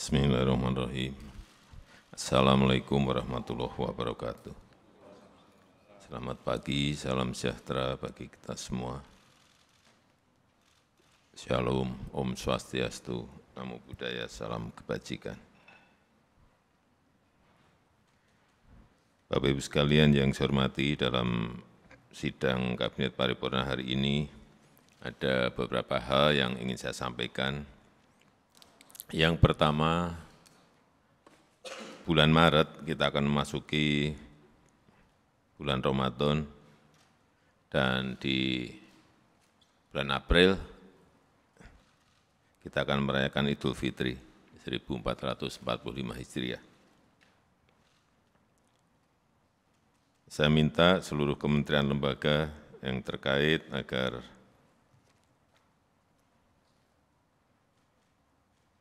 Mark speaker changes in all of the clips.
Speaker 1: Bismillahirrahmanirrahim. Assalamualaikum warahmatullahi wabarakatuh. Selamat pagi, salam sejahtera bagi kita semua. Shalom, Om Swastiastu, Namo Buddhaya, salam kebajikan. Bapak Ibu sekalian yang saya hormati dalam sidang Kabinet Paripurna hari ini, ada beberapa hal yang ingin saya sampaikan yang pertama bulan maret kita akan memasuki bulan ramadan dan di bulan april kita akan merayakan idul fitri 1445 hijriah saya minta seluruh kementerian lembaga yang terkait agar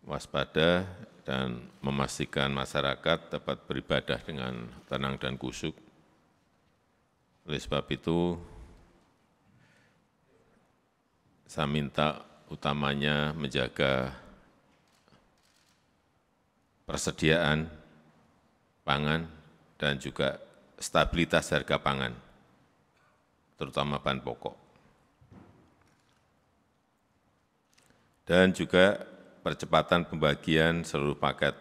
Speaker 1: waspada dan memastikan masyarakat dapat beribadah dengan tenang dan kusuk. Oleh sebab itu, saya minta utamanya menjaga persediaan pangan dan juga stabilitas harga pangan, terutama bahan pokok. Dan juga percepatan pembagian seluruh paket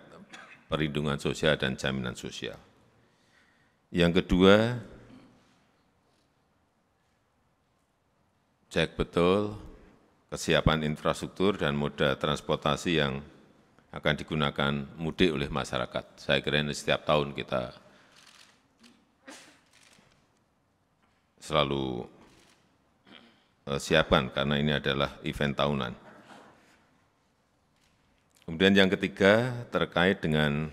Speaker 1: perlindungan sosial dan jaminan sosial. Yang kedua, cek betul kesiapan infrastruktur dan moda transportasi yang akan digunakan mudik oleh masyarakat. Saya kira ini setiap tahun kita selalu eh, siapkan karena ini adalah event tahunan. Kemudian yang ketiga terkait dengan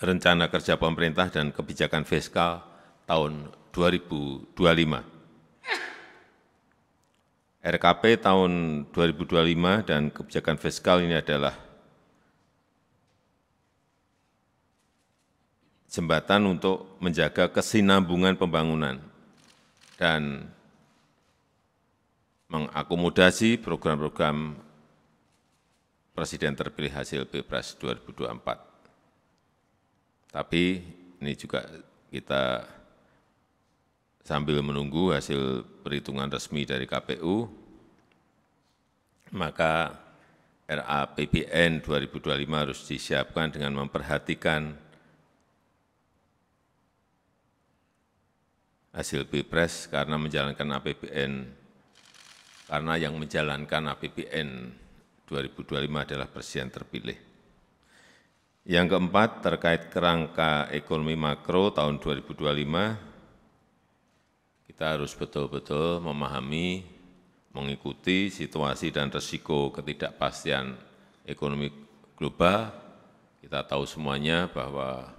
Speaker 1: rencana kerja pemerintah dan kebijakan fiskal tahun 2025. RKP tahun 2025 dan kebijakan fiskal ini adalah jembatan untuk menjaga kesinambungan pembangunan dan mengakomodasi program-program presiden terpilih hasil Pilpres 2024. Tapi ini juga kita sambil menunggu hasil perhitungan resmi dari KPU, maka RAPBN 2025 harus disiapkan dengan memperhatikan hasil Pilpres karena menjalankan APBN, karena yang menjalankan APBN 2025 adalah presiden terpilih. Yang keempat, terkait kerangka ekonomi makro tahun 2025, kita harus betul-betul memahami, mengikuti situasi dan resiko ketidakpastian ekonomi global. Kita tahu semuanya bahwa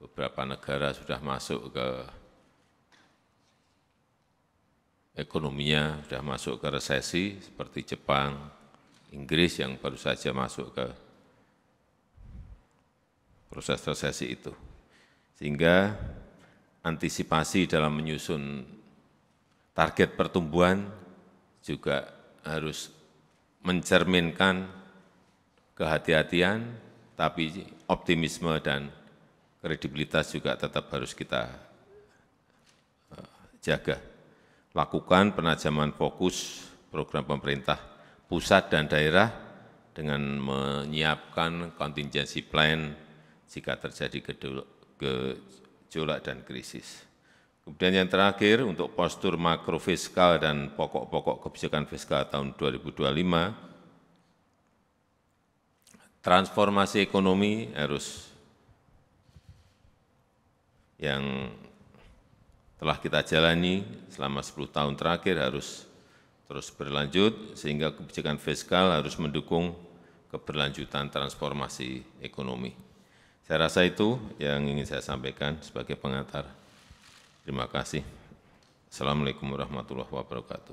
Speaker 1: beberapa negara sudah masuk ke ekonominya sudah masuk ke resesi seperti Jepang, Inggris yang baru saja masuk ke proses resesi itu. Sehingga antisipasi dalam menyusun target pertumbuhan juga harus mencerminkan kehati-hatian, tapi optimisme dan kredibilitas juga tetap harus kita eh, jaga. Lakukan penajaman fokus program pemerintah pusat dan daerah dengan menyiapkan contingency plan jika terjadi gejolak dan krisis. Kemudian yang terakhir untuk postur makrofiskal dan pokok-pokok kebijakan fiskal tahun 2025, transformasi ekonomi harus yang telah kita jalani selama 10 tahun terakhir harus terus berlanjut sehingga kebijakan fiskal harus mendukung keberlanjutan transformasi ekonomi. Saya rasa itu yang ingin saya sampaikan sebagai pengantar. Terima kasih. Assalamualaikum warahmatullahi wabarakatuh.